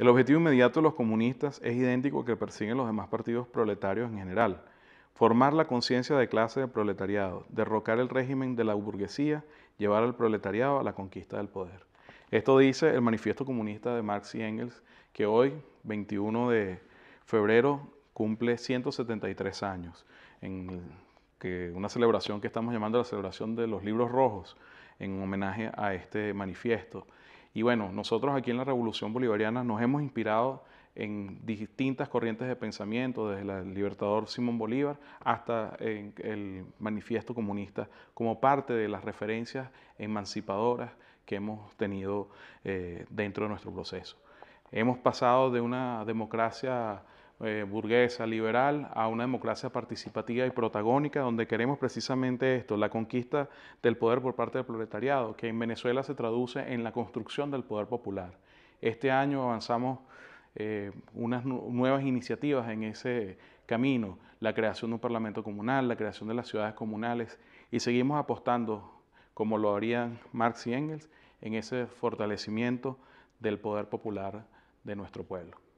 El objetivo inmediato de los comunistas es idéntico al que persiguen los demás partidos proletarios en general, formar la conciencia de clase del proletariado, derrocar el régimen de la burguesía, llevar al proletariado a la conquista del poder. Esto dice el manifiesto comunista de Marx y Engels, que hoy, 21 de febrero, cumple 173 años, en una celebración que estamos llamando la celebración de los libros rojos, en homenaje a este manifiesto. Y bueno, nosotros aquí en la Revolución Bolivariana nos hemos inspirado en distintas corrientes de pensamiento, desde el libertador Simón Bolívar hasta eh, el manifiesto comunista, como parte de las referencias emancipadoras que hemos tenido eh, dentro de nuestro proceso. Hemos pasado de una democracia eh, burguesa, liberal, a una democracia participativa y protagónica, donde queremos precisamente esto, la conquista del poder por parte del proletariado, que en Venezuela se traduce en la construcción del poder popular. Este año avanzamos eh, unas nuevas iniciativas en ese camino, la creación de un parlamento comunal, la creación de las ciudades comunales, y seguimos apostando, como lo harían Marx y Engels, en ese fortalecimiento del poder popular de nuestro pueblo.